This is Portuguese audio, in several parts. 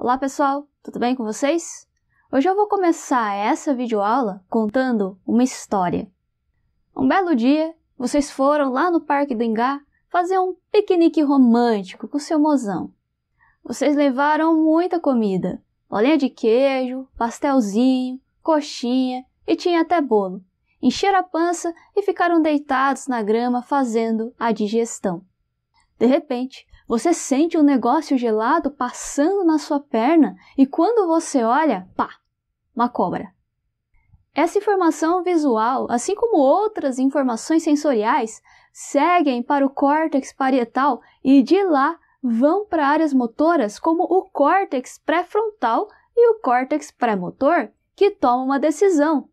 Olá pessoal, tudo bem com vocês? Hoje eu vou começar essa videoaula contando uma história. Um belo dia, vocês foram lá no Parque do Engá fazer um piquenique romântico com seu mozão. Vocês levaram muita comida, bolinha de queijo, pastelzinho, coxinha e tinha até bolo. Encheram a pança e ficaram deitados na grama fazendo a digestão. De repente, você sente um negócio gelado passando na sua perna e quando você olha, pá, uma cobra. Essa informação visual, assim como outras informações sensoriais, seguem para o córtex parietal e de lá vão para áreas motoras como o córtex pré-frontal e o córtex pré-motor, que tomam uma decisão.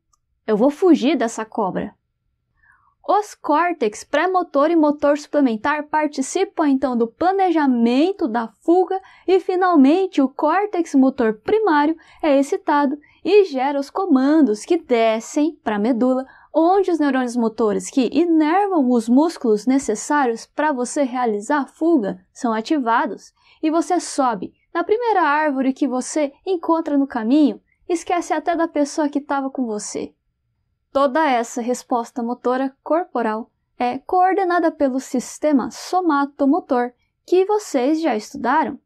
Eu vou fugir dessa cobra. Os córtex pré-motor e motor suplementar participam então do planejamento da fuga e finalmente o córtex motor primário é excitado e gera os comandos que descem para a medula, onde os neurônios motores que inervam os músculos necessários para você realizar a fuga são ativados e você sobe na primeira árvore que você encontra no caminho, esquece até da pessoa que estava com você. Toda essa resposta motora corporal é coordenada pelo sistema somatomotor que vocês já estudaram.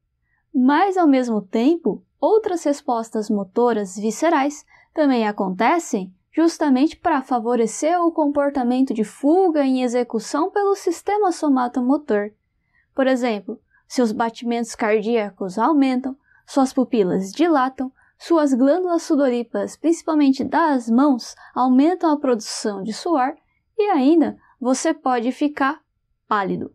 Mas, ao mesmo tempo, outras respostas motoras viscerais também acontecem justamente para favorecer o comportamento de fuga em execução pelo sistema somatomotor. Por exemplo, seus batimentos cardíacos aumentam, suas pupilas dilatam, suas glândulas sudoríparas, principalmente das mãos, aumentam a produção de suor e ainda você pode ficar pálido.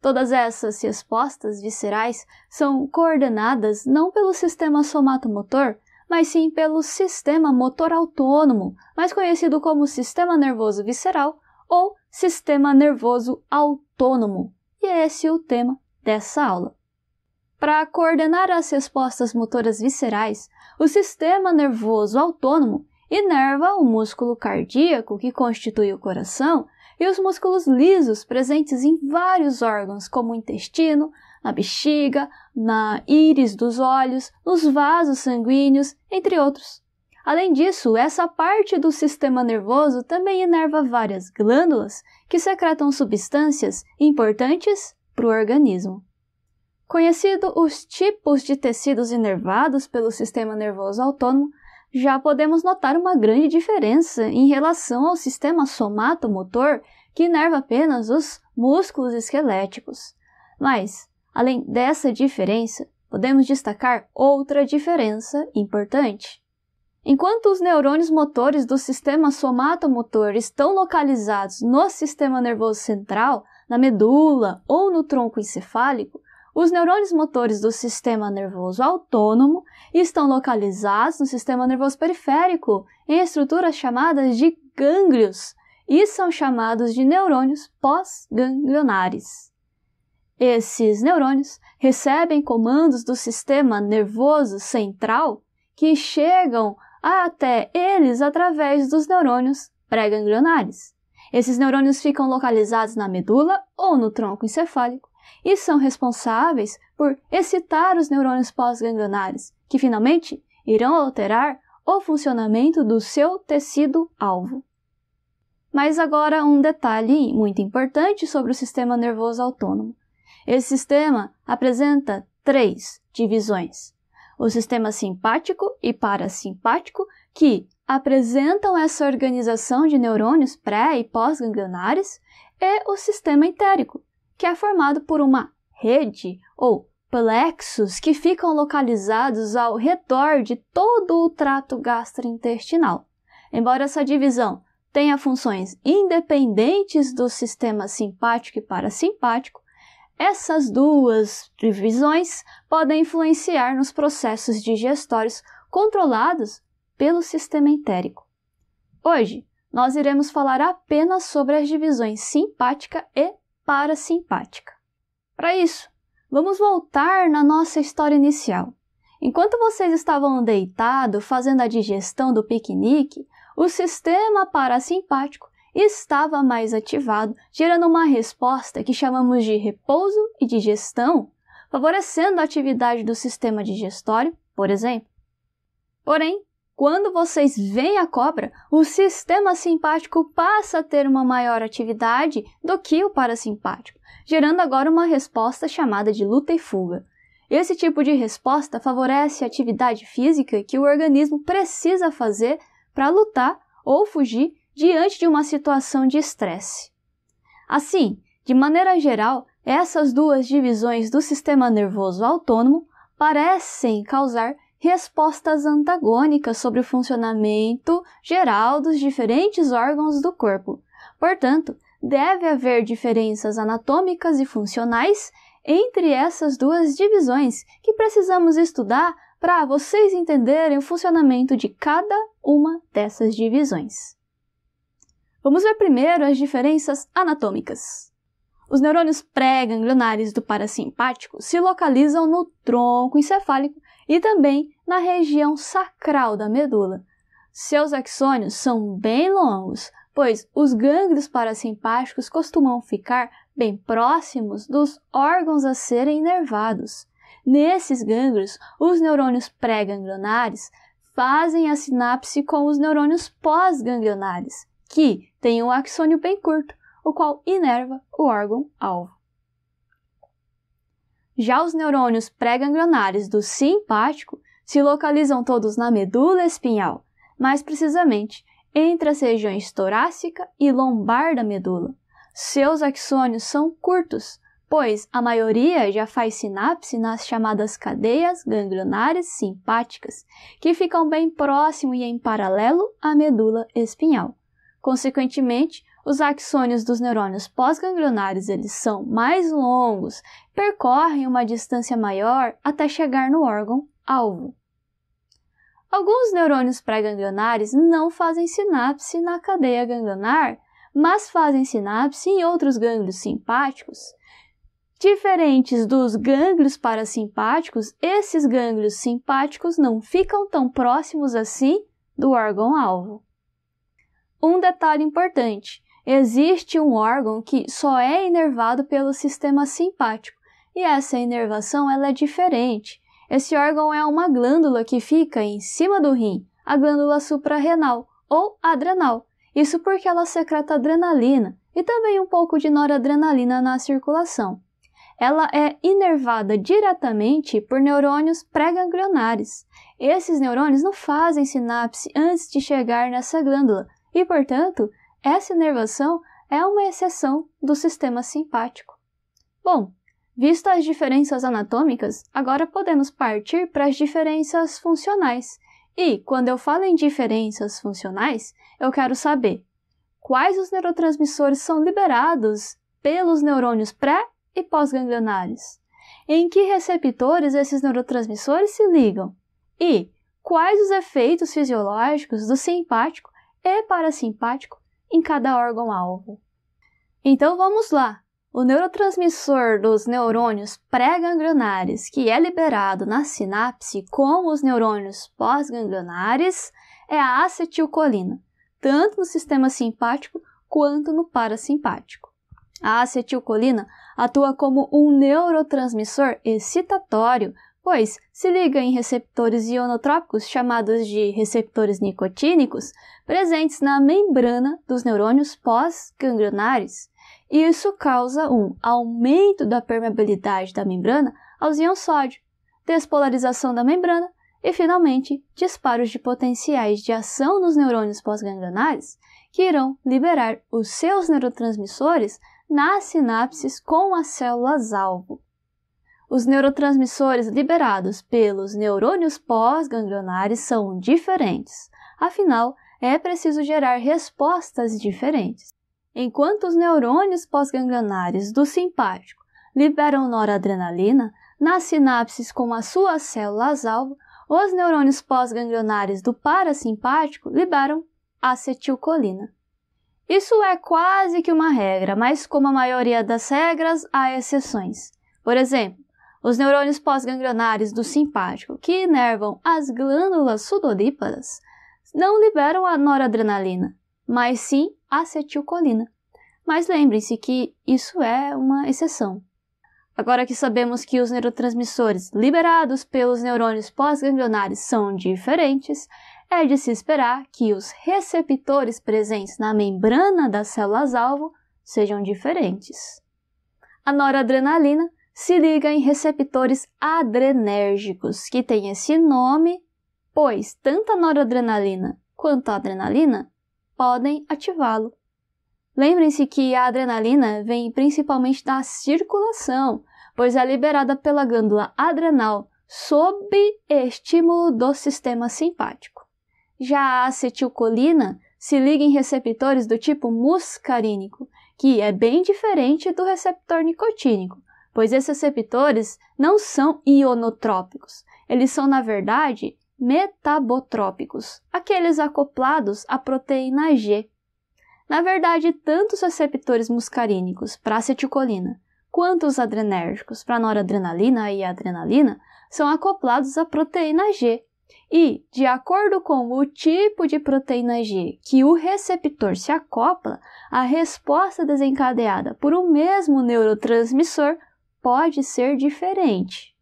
Todas essas respostas viscerais são coordenadas não pelo sistema somatomotor, mas sim pelo sistema motor autônomo, mais conhecido como sistema nervoso visceral ou sistema nervoso autônomo. E é esse é o tema dessa aula. Para coordenar as respostas motoras viscerais, o sistema nervoso autônomo inerva o músculo cardíaco, que constitui o coração, e os músculos lisos presentes em vários órgãos, como o intestino, na bexiga, na íris dos olhos, nos vasos sanguíneos, entre outros. Além disso, essa parte do sistema nervoso também inerva várias glândulas que secretam substâncias importantes para o organismo. Conhecido os tipos de tecidos inervados pelo sistema nervoso autônomo, já podemos notar uma grande diferença em relação ao sistema somatomotor, que inerva apenas os músculos esqueléticos. Mas, além dessa diferença, podemos destacar outra diferença importante. Enquanto os neurônios motores do sistema somatomotor estão localizados no sistema nervoso central, na medula ou no tronco encefálico, os neurônios motores do sistema nervoso autônomo estão localizados no sistema nervoso periférico, em estruturas chamadas de gânglios, e são chamados de neurônios pós-ganglionares. Esses neurônios recebem comandos do sistema nervoso central que chegam até eles através dos neurônios pré-ganglionares. Esses neurônios ficam localizados na medula ou no tronco encefálico e são responsáveis por excitar os neurônios pós-ganglionares, que finalmente irão alterar o funcionamento do seu tecido-alvo. Mas agora um detalhe muito importante sobre o sistema nervoso autônomo. Esse sistema apresenta três divisões: o sistema simpático e parasimpático, que apresentam essa organização de neurônios pré e pós-ganglionares, e o sistema entérico, que é formado por uma rede ou plexos que ficam localizados ao redor de todo o trato gastrointestinal. Embora essa divisão tenha funções independentes do sistema simpático e parasimpático, essas duas divisões podem influenciar nos processos digestórios controlados pelo sistema entérico. Hoje, nós iremos falar apenas sobre as divisões simpática e parasimpática. Para isso, vamos voltar na nossa história inicial. Enquanto vocês estavam deitados fazendo a digestão do piquenique, o sistema parasimpático estava mais ativado, gerando uma resposta que chamamos de repouso e digestão, favorecendo a atividade do sistema digestório, por exemplo. Porém, quando vocês veem a cobra, o sistema simpático passa a ter uma maior atividade do que o parasimpático, gerando agora uma resposta chamada de luta e fuga. Esse tipo de resposta favorece a atividade física que o organismo precisa fazer para lutar ou fugir diante de uma situação de estresse. Assim, de maneira geral, essas duas divisões do sistema nervoso autônomo parecem causar respostas antagônicas sobre o funcionamento geral dos diferentes órgãos do corpo. Portanto, deve haver diferenças anatômicas e funcionais entre essas duas divisões que precisamos estudar para vocês entenderem o funcionamento de cada uma dessas divisões. Vamos ver primeiro as diferenças anatômicas. Os neurônios pré-ganglionares do parasimpático se localizam no tronco encefálico e também na região sacral da medula. Seus axônios são bem longos, pois os gânglios parasimpáticos costumam ficar bem próximos dos órgãos a serem nervados. Nesses gânglios, os neurônios pré-ganglionares fazem a sinapse com os neurônios pós-ganglionares, que têm um axônio bem curto, o qual inerva o órgão-alvo. Já os neurônios pré-ganglionares do simpático se localizam todos na medula espinhal, mais precisamente entre as regiões torácica e lombar da medula. Seus axônios são curtos, pois a maioria já faz sinapse nas chamadas cadeias ganglionares simpáticas, que ficam bem próximo e em paralelo à medula espinhal. Consequentemente, os axônios dos neurônios pós-ganglionares eles são mais longos, percorrem uma distância maior até chegar no órgão alvo. Alguns neurônios pré-ganglionares não fazem sinapse na cadeia ganglionar, mas fazem sinapse em outros gânglios simpáticos. Diferentes dos gânglios parasimpáticos, esses gânglios simpáticos não ficam tão próximos assim do órgão-alvo. Um detalhe importante: Existe um órgão que só é inervado pelo sistema simpático, e essa inervação ela é diferente. Esse órgão é uma glândula que fica em cima do rim, a glândula suprarrenal ou adrenal. Isso porque ela secreta adrenalina e também um pouco de noradrenalina na circulação. Ela é inervada diretamente por neurônios pré-ganglionares. Esses neurônios não fazem sinapse antes de chegar nessa glândula e, portanto, essa inervação é uma exceção do sistema simpático. Bom, visto as diferenças anatômicas, agora podemos partir para as diferenças funcionais. E, quando eu falo em diferenças funcionais, eu quero saber quais os neurotransmissores são liberados pelos neurônios pré e pós-ganglionares, em que receptores esses neurotransmissores se ligam e quais os efeitos fisiológicos do simpático e parasimpático em cada órgão-alvo. Então vamos lá! O neurotransmissor dos neurônios pré-ganglionares, que é liberado na sinapse com os neurônios pós-ganglionares, é a acetilcolina, tanto no sistema simpático quanto no parasimpático. A acetilcolina atua como um neurotransmissor excitatório pois se liga em receptores ionotrópicos chamados de receptores nicotínicos, presentes na membrana dos neurônios pós-ganglionares, e isso causa um aumento da permeabilidade da membrana aos íons sódio, despolarização da membrana e, finalmente, disparos de potenciais de ação nos neurônios pós-ganglionares, que irão liberar os seus neurotransmissores nas sinapses com as células-alvo. Os neurotransmissores liberados pelos neurônios pós-ganglionares são diferentes, afinal, é preciso gerar respostas diferentes. Enquanto os neurônios pós-ganglionares do simpático liberam noradrenalina nas sinapses com as suas células-alvo, os neurônios pós-ganglionares do parasimpático liberam acetilcolina. Isso é quase que uma regra, mas como a maioria das regras, há exceções. Por exemplo, os neurônios pós-ganglionares do simpático que inervam as glândulas sudoríparas não liberam a noradrenalina, mas sim acetilcolina. Mas lembrem-se que isso é uma exceção. Agora que sabemos que os neurotransmissores liberados pelos neurônios pós-ganglionares são diferentes, é de se esperar que os receptores presentes na membrana das células-alvo sejam diferentes. A noradrenalina se liga em receptores adrenérgicos, que tem esse nome, pois tanto a noradrenalina quanto a adrenalina podem ativá-lo. Lembrem-se que a adrenalina vem principalmente da circulação, pois é liberada pela glândula adrenal sob estímulo do sistema simpático. Já a acetilcolina se liga em receptores do tipo muscarínico, que é bem diferente do receptor nicotínico, pois esses receptores não são ionotrópicos, eles são, na verdade, metabotrópicos, aqueles acoplados à proteína G. Na verdade, tanto os receptores muscarínicos para acetilcolina quanto os adrenérgicos para noradrenalina e adrenalina são acoplados à proteína G. E, de acordo com o tipo de proteína G que o receptor se acopla, a resposta desencadeada por um mesmo neurotransmissor pode ser diferente.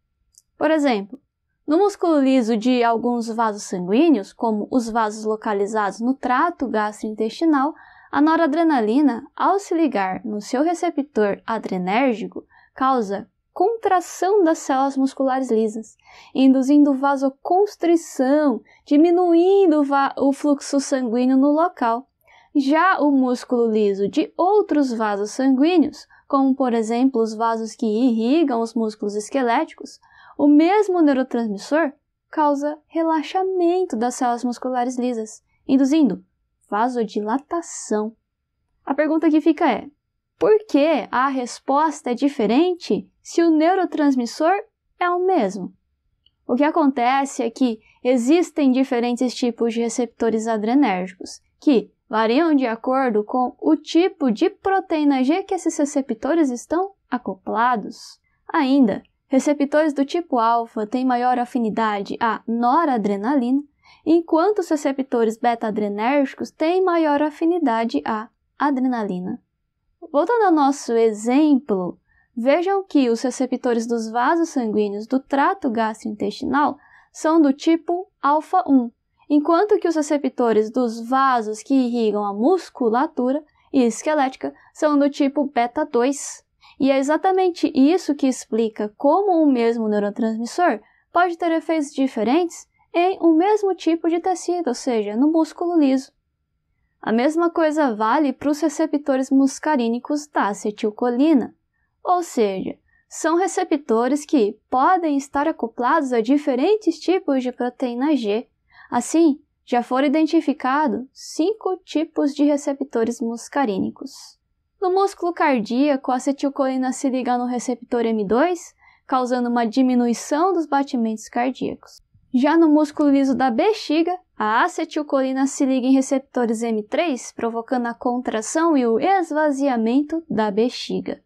Por exemplo, no músculo liso de alguns vasos sanguíneos, como os vasos localizados no trato gastrointestinal, a noradrenalina, ao se ligar no seu receptor adrenérgico, causa contração das células musculares lisas, induzindo vasoconstrição, diminuindo o fluxo sanguíneo no local. Já o músculo liso de outros vasos sanguíneos como por exemplo os vasos que irrigam os músculos esqueléticos, o mesmo neurotransmissor causa relaxamento das células musculares lisas, induzindo vasodilatação. A pergunta que fica é: por que a resposta é diferente se o neurotransmissor é o mesmo? O que acontece é que existem diferentes tipos de receptores adrenérgicos, que, variam de acordo com o tipo de proteína G que esses receptores estão acoplados. Ainda, receptores do tipo alfa têm maior afinidade à noradrenalina, enquanto os receptores beta-adrenérgicos têm maior afinidade à adrenalina. Voltando ao nosso exemplo, vejam que os receptores dos vasos sanguíneos do trato gastrointestinal são do tipo alfa 1, enquanto que os receptores dos vasos que irrigam a musculatura e esquelética são do tipo beta 2. E é exatamente isso que explica como um mesmo neurotransmissor pode ter efeitos diferentes em um mesmo tipo de tecido, ou seja, no músculo liso. A mesma coisa vale para os receptores muscarínicos da acetilcolina, ou seja, são receptores que podem estar acoplados a diferentes tipos de proteína G Assim, já foram identificados cinco tipos de receptores muscarínicos. No músculo cardíaco, a acetilcolina se liga no receptor M2, causando uma diminuição dos batimentos cardíacos. Já no músculo liso da bexiga, a acetilcolina se liga em receptores M3, provocando a contração e o esvaziamento da bexiga.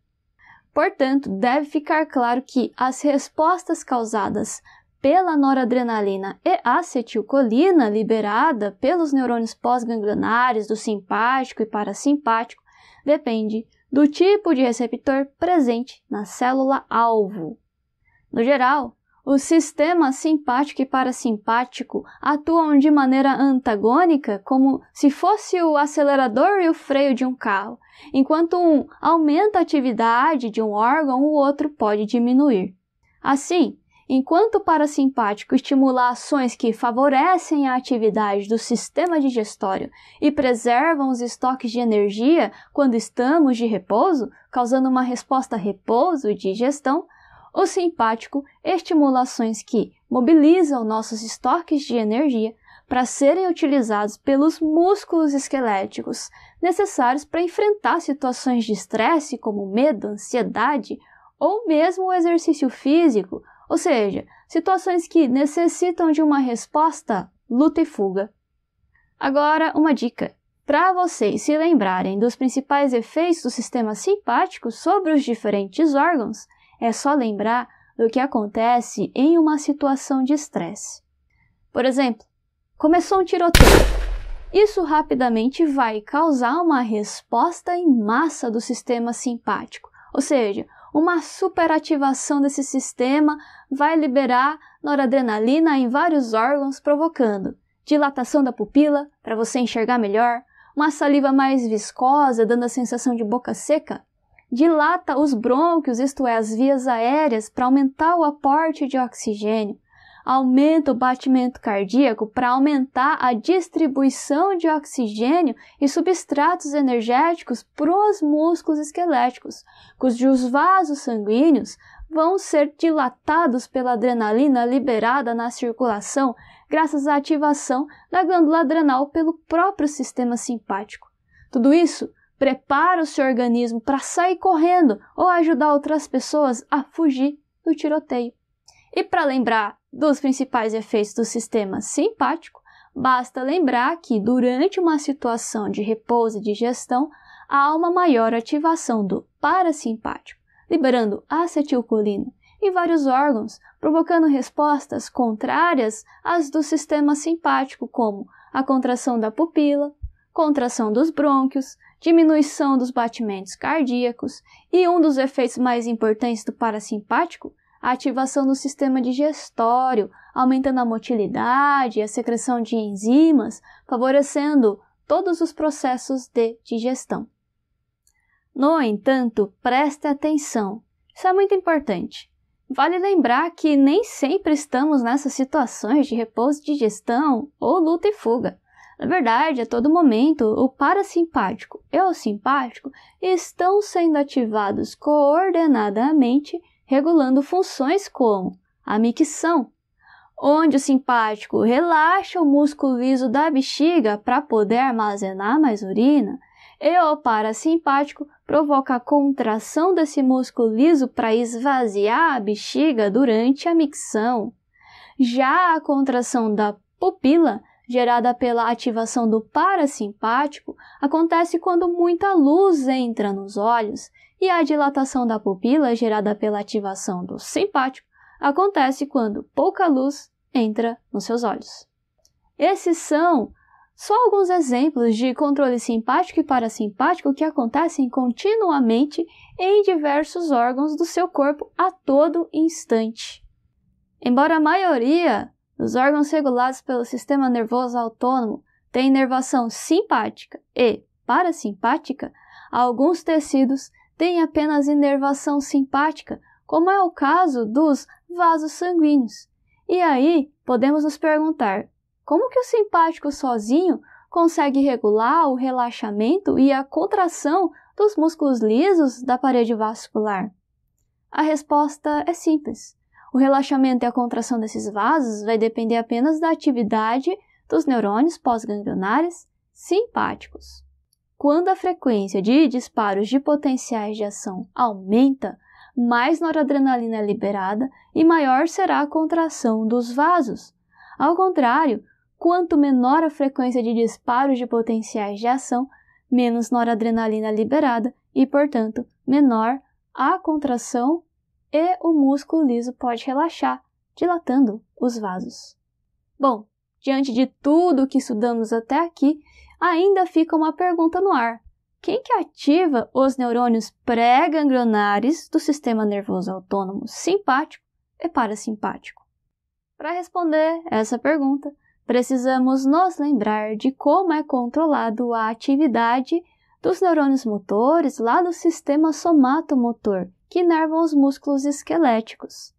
Portanto, deve ficar claro que as respostas causadas pela noradrenalina e acetilcolina liberada pelos neurônios pós-ganglionares do simpático e parasimpático depende do tipo de receptor presente na célula alvo. No geral, o sistema simpático e parasimpático atuam de maneira antagônica, como se fosse o acelerador e o freio de um carro. Enquanto um aumenta a atividade de um órgão, o outro pode diminuir. Assim, Enquanto o parasimpático estimula ações que favorecem a atividade do sistema digestório e preservam os estoques de energia quando estamos de repouso, causando uma resposta repouso e digestão, o simpático estimula ações que mobilizam nossos estoques de energia para serem utilizados pelos músculos esqueléticos necessários para enfrentar situações de estresse como medo, ansiedade ou mesmo o exercício físico ou seja, situações que necessitam de uma resposta, luta e fuga. Agora, uma dica. Para vocês se lembrarem dos principais efeitos do sistema simpático sobre os diferentes órgãos, é só lembrar do que acontece em uma situação de estresse. Por exemplo, começou um tiroteio. Isso rapidamente vai causar uma resposta em massa do sistema simpático, ou seja, uma superativação desse sistema vai liberar noradrenalina em vários órgãos, provocando dilatação da pupila para você enxergar melhor, uma saliva mais viscosa, dando a sensação de boca seca, dilata os brônquios, isto é, as vias aéreas, para aumentar o aporte de oxigênio, aumenta o batimento cardíaco para aumentar a distribuição de oxigênio e substratos energéticos para os músculos esqueléticos, cujos vasos sanguíneos vão ser dilatados pela adrenalina liberada na circulação graças à ativação da glândula adrenal pelo próprio sistema simpático. Tudo isso prepara o seu organismo para sair correndo ou ajudar outras pessoas a fugir do tiroteio. E para lembrar dos principais efeitos do sistema simpático, basta lembrar que durante uma situação de repouso e digestão há uma maior ativação do parasimpático, liberando acetilcolina e vários órgãos, provocando respostas contrárias às do sistema simpático, como a contração da pupila, contração dos brônquios, diminuição dos batimentos cardíacos, e um dos efeitos mais importantes do parasimpático a ativação do sistema digestório, aumentando a motilidade e a secreção de enzimas, favorecendo todos os processos de digestão. No entanto, preste atenção. Isso é muito importante. Vale lembrar que nem sempre estamos nessas situações de repouso de digestão ou luta e fuga. Na verdade, a todo momento, o parasimpático e o simpático estão sendo ativados coordenadamente regulando funções como a micção, onde o simpático relaxa o músculo liso da bexiga para poder armazenar mais urina, e o parasimpático provoca a contração desse músculo liso para esvaziar a bexiga durante a micção. Já a contração da pupila gerada pela ativação do parasimpático acontece quando muita luz entra nos olhos, e a dilatação da pupila, gerada pela ativação do simpático, acontece quando pouca luz entra nos seus olhos. Esses são só alguns exemplos de controle simpático e parasimpático que acontecem continuamente em diversos órgãos do seu corpo a todo instante. Embora a maioria os órgãos regulados pelo sistema nervoso autônomo têm inervação simpática e parasimpática. Alguns tecidos têm apenas inervação simpática, como é o caso dos vasos sanguíneos. E aí, podemos nos perguntar: como que o simpático sozinho consegue regular o relaxamento e a contração dos músculos lisos da parede vascular? A resposta é simples. O relaxamento e a contração desses vasos vai depender apenas da atividade dos neurônios pós-ganglionares simpáticos. Quando a frequência de disparos de potenciais de ação aumenta, mais noradrenalina é liberada e maior será a contração dos vasos. Ao contrário, quanto menor a frequência de disparos de potenciais de ação, menos noradrenalina é liberada e, portanto, menor a contração e o músculo liso pode relaxar, dilatando os vasos. Bom, diante de tudo o que estudamos até aqui, ainda fica uma pergunta no ar. Quem que ativa os neurônios pré-ganglionares do sistema nervoso autônomo simpático e parasimpático? Para responder essa pergunta, precisamos nos lembrar de como é controlado a atividade dos neurônios motores lá do sistema somatomotor, que nervam os músculos esqueléticos.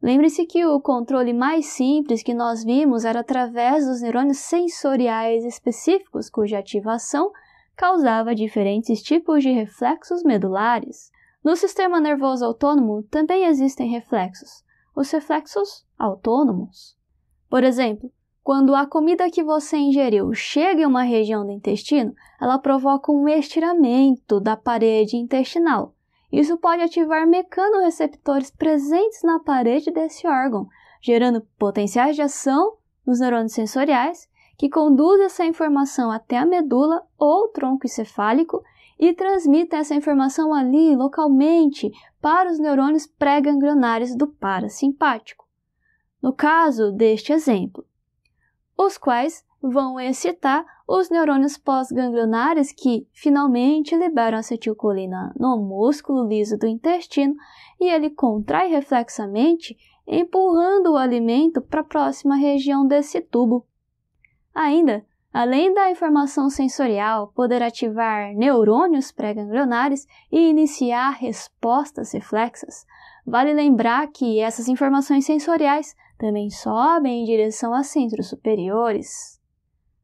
Lembre-se que o controle mais simples que nós vimos era através dos neurônios sensoriais específicos, cuja ativação causava diferentes tipos de reflexos medulares. No sistema nervoso autônomo também existem reflexos, os reflexos autônomos. Por exemplo, quando a comida que você ingeriu chega em uma região do intestino, ela provoca um estiramento da parede intestinal, isso pode ativar mecanoreceptores presentes na parede desse órgão, gerando potenciais de ação nos neurônios sensoriais, que conduzem essa informação até a medula ou tronco encefálico e transmitem essa informação ali localmente para os neurônios pré-ganglionares do parasimpático. No caso deste exemplo, os quais vão excitar os neurônios pós-ganglionares, que finalmente liberam acetilcolina no músculo liso do intestino e ele contrai reflexamente, empurrando o alimento para a próxima região desse tubo. Ainda, além da informação sensorial poder ativar neurônios pré-ganglionares e iniciar respostas reflexas, vale lembrar que essas informações sensoriais também sobem em direção a centros superiores.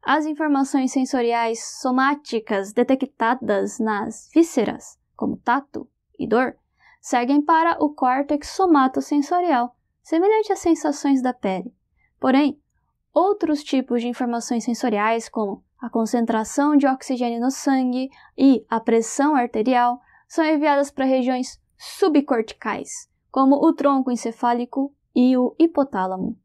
As informações sensoriais somáticas detectadas nas vísceras, como tato e dor, seguem para o córtex somatosensorial, semelhante às sensações da pele. Porém, outros tipos de informações sensoriais, como a concentração de oxigênio no sangue e a pressão arterial, são enviadas para regiões subcorticais, como o tronco encefálico e o hipotálamo.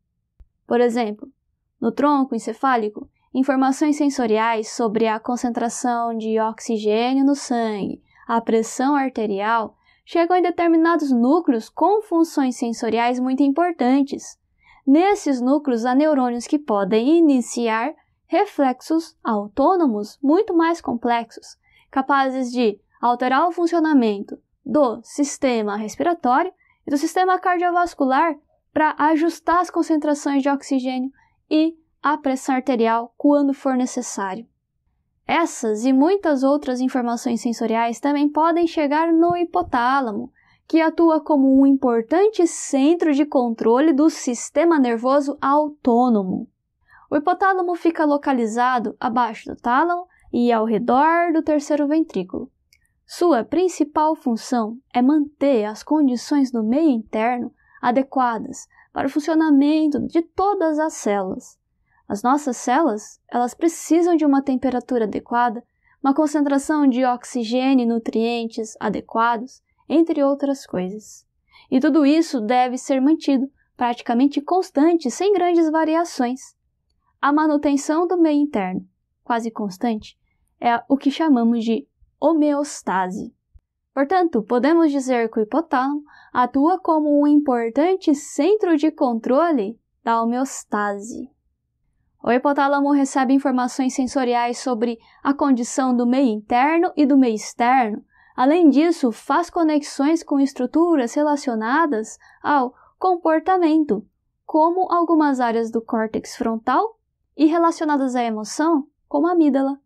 Por exemplo, no tronco encefálico informações sensoriais sobre a concentração de oxigênio no sangue, a pressão arterial, chegam em determinados núcleos com funções sensoriais muito importantes. Nesses núcleos há neurônios que podem iniciar reflexos autônomos muito mais complexos, capazes de alterar o funcionamento do sistema respiratório e do sistema cardiovascular para ajustar as concentrações de oxigênio e a pressão arterial quando for necessário. Essas e muitas outras informações sensoriais também podem chegar no hipotálamo, que atua como um importante centro de controle do sistema nervoso autônomo. O hipotálamo fica localizado abaixo do tálamo e ao redor do terceiro ventrículo. Sua principal função é manter as condições do meio interno adequadas para o funcionamento de todas as células. As nossas células, elas precisam de uma temperatura adequada, uma concentração de oxigênio e nutrientes adequados, entre outras coisas. E tudo isso deve ser mantido praticamente constante, sem grandes variações. A manutenção do meio interno, quase constante, é o que chamamos de homeostase. Portanto, podemos dizer que o hipotálamo atua como um importante centro de controle da homeostase. O hipotálamo recebe informações sensoriais sobre a condição do meio interno e do meio externo. Além disso, faz conexões com estruturas relacionadas ao comportamento, como algumas áreas do córtex frontal e relacionadas à emoção, como a amígdala.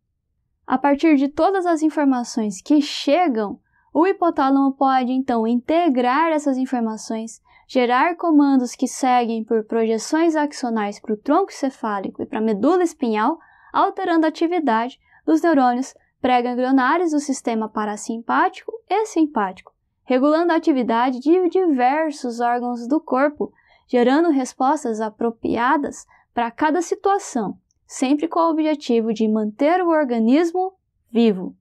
A partir de todas as informações que chegam, o hipotálamo pode então integrar essas informações gerar comandos que seguem por projeções axonais para o tronco cefálico e para a medula espinhal, alterando a atividade dos neurônios pré-ganglionares do sistema parasimpático e simpático, regulando a atividade de diversos órgãos do corpo, gerando respostas apropriadas para cada situação, sempre com o objetivo de manter o organismo vivo.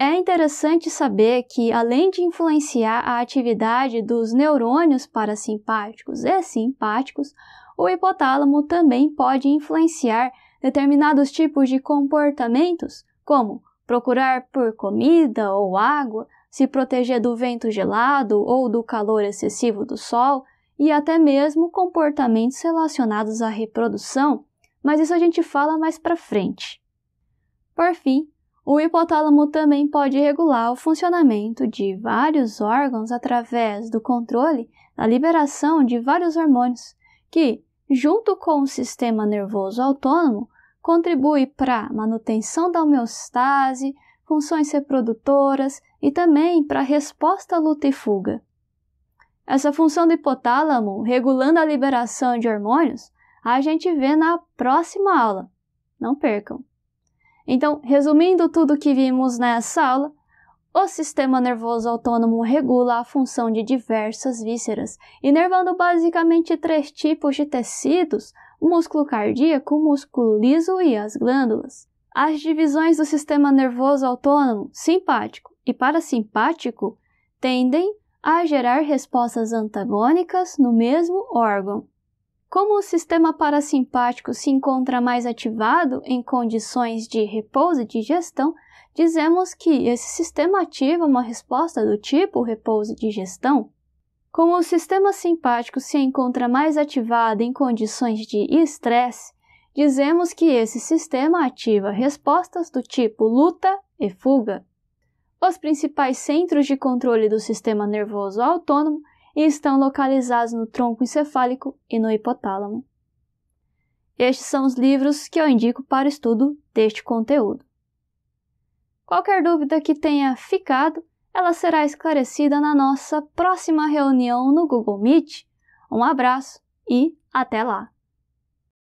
É interessante saber que, além de influenciar a atividade dos neurônios parasimpáticos e simpáticos, o hipotálamo também pode influenciar determinados tipos de comportamentos, como procurar por comida ou água, se proteger do vento gelado ou do calor excessivo do sol, e até mesmo comportamentos relacionados à reprodução, mas isso a gente fala mais para frente. Por fim, o hipotálamo também pode regular o funcionamento de vários órgãos através do controle da liberação de vários hormônios, que, junto com o sistema nervoso autônomo, contribui para a manutenção da homeostase, funções reprodutoras e também para a resposta à luta e fuga. Essa função do hipotálamo, regulando a liberação de hormônios, a gente vê na próxima aula. Não percam! Então, resumindo tudo o que vimos nessa aula, o sistema nervoso autônomo regula a função de diversas vísceras, inervando basicamente três tipos de tecidos: o músculo cardíaco, o músculo liso e as glândulas. As divisões do sistema nervoso autônomo, simpático e parasimpático, tendem a gerar respostas antagônicas no mesmo órgão. Como o sistema parasimpático se encontra mais ativado em condições de repouso e digestão, dizemos que esse sistema ativa uma resposta do tipo repouso e digestão. Como o sistema simpático se encontra mais ativado em condições de estresse, dizemos que esse sistema ativa respostas do tipo luta e fuga. Os principais centros de controle do sistema nervoso autônomo e estão localizados no tronco encefálico e no hipotálamo. Estes são os livros que eu indico para estudo deste conteúdo. Qualquer dúvida que tenha ficado, ela será esclarecida na nossa próxima reunião no Google Meet. Um abraço e até lá!